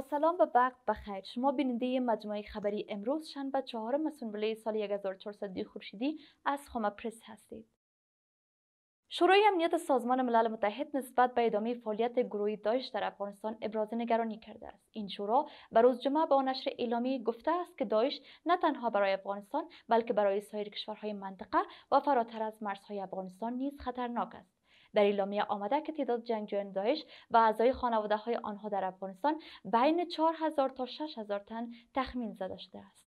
سلام و وقت بخیر شما بیننده مجموعه خبری امروز شنبه چهارم سنبله سال 1402 خورشیدی از خامه پرس هستید شورای امنیت سازمان ملل متحد نسبت به ادامه فعالیت گروه داعش در افغانستان ابراز نگرانی کرده است این شورا به روز جمعه با نشر اعلامی گفته است که داعش نه تنها برای افغانستان بلکه برای سایر کشورهای منطقه و فراتر از مرزهای افغانستان نیز خطرناک است در اعلامیه آمده که تعداد جنگجویان داعش و اعضای خانواده های آنها در افغانستان بین 4000 تا 6000 تن تخمین زده شده است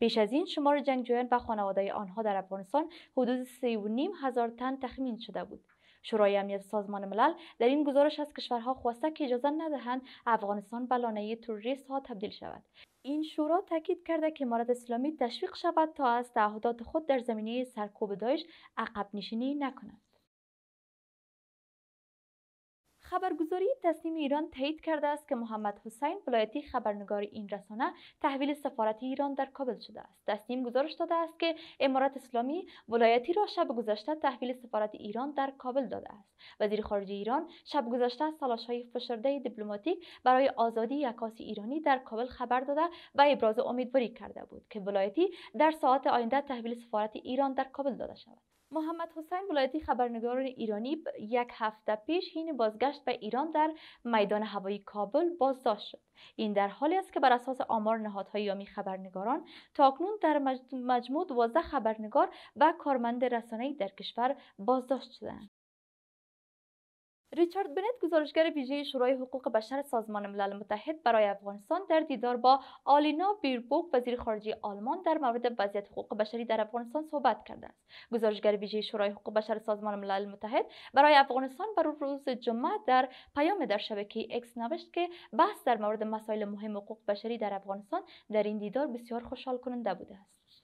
پیش از این شمار جنگجویان و خانواده آنها در افغانستان حدود 3.5 هزار تن تخمین شده بود شورای امنیت سازمان ملل در این گزارش از کشورها خواسته که اجازه ندهند افغانستان به لانه توریست ها تبدیل شود این شورا تاکید کرده که امارت اسلامی تشویق شود تا از تعهدات خود در زمینه سرکوب داعش عقب نشینی نکند خبرگزاری تصمیم ایران تایید کرده است که محمد حسین ولایتی خبرنگار این رسانه تحویل سفارت ایران در کابل شده است تصمیم گزارش داده است که امارات اسلامی ولایتی را شب گذشته تحویل سفارت ایران در کابل داده است وزیر خارجه ایران شب گذشته از تلاش‌های فشرده دیپلماتیک برای آزادی عکاس ایرانی در کابل خبر داده و ابراز امیدواری کرده بود که ولایتی در ساعت آینده تحویل سفارت ایران در کابل داده شود محمد حسین ولایتی خبرنگار ایرانی یک هفته پیش هین بازگشت به ایران در میدان هوایی کابل بازداشت شد این در حالی است که بر اساس آمار نهادهای یامی خبرنگاران تاکنون در مجموع 12 خبرنگار و کارمند رسانه‌ای در کشور بازداشت شدند ریچارد بنت گزارشگر ویژه شورای حقوق بشر سازمان ملل متحد برای افغانستان در دیدار با آلینا بیربوک وزیر خارجه آلمان در مورد وضعیت حقوق بشری در افغانستان صحبت کرده است گزارشگر ویژه شورای حقوق بشر سازمان ملل متحد برای افغانستان بر روز جمعه در پیام در شبکه اکس نوشت که بحث در مورد مسائل مهم حقوق بشری در افغانستان در این دیدار بسیار خوشحال کننده بوده است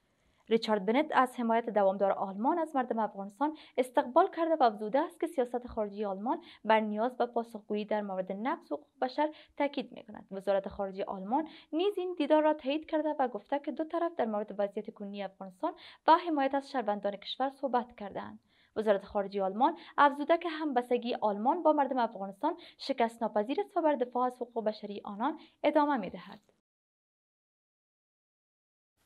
ریچارد بنت از حمایت دوامدار آلمان از مردم افغانستان استقبال کرده و افزوده است که سیاست خارجی آلمان بر نیاز به پاسخگویی در مورد نقض حقوق بشر تاکید میکند وزارت خارجه آلمان نیز این دیدار را تایید کرده و گفته که دو طرف در مورد وضعیت کنونی افغانستان و حمایت از شهروندان کشور صحبت کردهاند وزارت خارجه آلمان افزوده که همبستگی آلمان با مردم افغانستان شکست ناپذیر است و بر دفاع از حقوق بشری آنان ادامه میدهد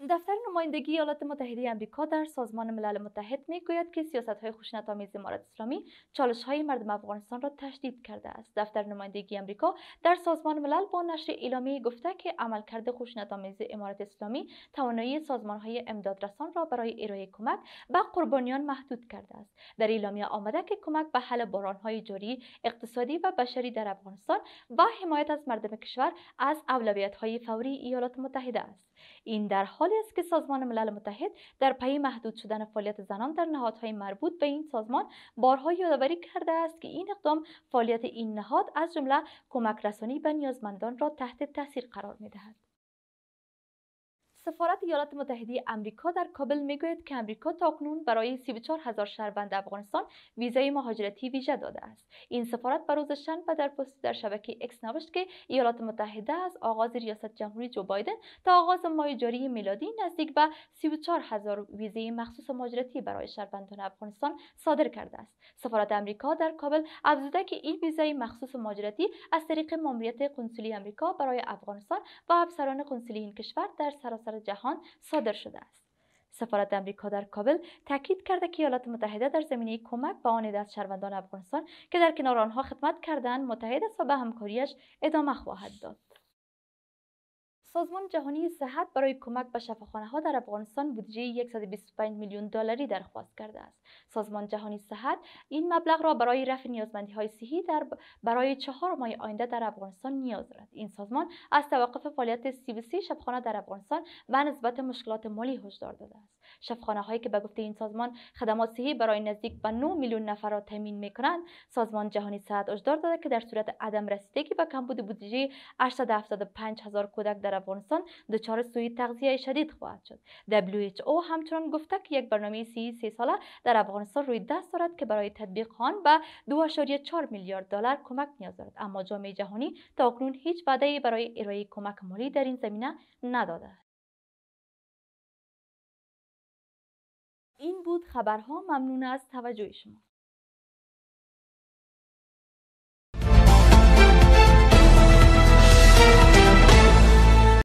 دفتر نمایندگی ایالات متحده آمریکا در سازمان ملل متحد میگوید که سیاست های خشونت آمیز امارات اسلامی چالش های مردم افغانستان را تشدید کرده است دفتر نمایندگی آمریکا در سازمان ملل با نشر ایلامی گفته که عملکرد خشونت آمیز امارات اسلامی توانایی سازمان های امدادرسان را برای ارائه کمک به قربانیان محدود کرده است در اعلامیه آمده که کمک به حل بحران های جاری اقتصادی و بشری در افغانستان و حمایت از مردم کشور از اولویت های فوری ایالات متحده است این در حال حالی است که سازمان ملل متحد در پی محدود شدن فعالیت زنان در نهادهای مربوط به این سازمان بارها یادآوری کرده است که این اقدام فعالیت این نهاد از جمله کمک رسانی به نیازمندان را تحت تاثیر قرار می سفارت ایالات متحده امریکا در کابل میگوید که آمریکا تاکنون برای 34 هزار شهروند افغانستان ویزای مهاجرتی ویژه داده است این سفارت به روز شنبه در پست در شبکه اکس نوشت که ایالات متحده از آغاز ریاست جمهوری جو بایدن تا آغاز ماه جاری میلادی نزدیک به 34 هزار ویزای مخصوص مهاجرتی برای شهروندان افغانستان صادر کرده است سفارت آمریکا در کابل افزوده که این ویزای مخصوص مهاجرتی از طریق ماموریت کنسولی آمریکا برای افغانستان و افسران کنسولی این کشور در سراسر جهان صادر شده است سفارت امریکا در کابل تاکید کرده که ایالات متحده در زمینه کمک به آن از شهروندان افغانستان که در کنار آنها خدمت کردند متحد است و به همکاریش ادامه خواهد داد سازمان جهانی صحت برای کمک به شفاخانه ها در افغانستان بودجه 125 میلیون دلاری درخواست کرده است. سازمان جهانی صحت این مبلغ را برای رفع نیازمندی های صحی در برای چهار ماه آینده در افغانستان نیاز دارد. این سازمان از توقف فعالیت 33 شفاخانه در افغانستان و نسبت مشکلات مالی هشدار داده است. شفاخانه هایی که به گفته این سازمان خدمات صحی برای نزدیک به 9 میلیون نفر را تامین میکنند، سازمان جهانی صحت هشدار داده که در صورت عدم رسیدگی به کمبود بودجه 875 هزار کودک در افغانستان دچار سوی تغذیه شدید خواهد شد WHO همچنان گفته که یک برنامه سی ساله در افغانستان روی دست دارد که برای تطبیق آن به 2.4 میلیارد دلار کمک نیاز دارد اما جامعه جهانی تا اکنون هیچ ای برای ارائه کمک مالی در این زمینه نداده است این بود خبرها ممنون از توجه شما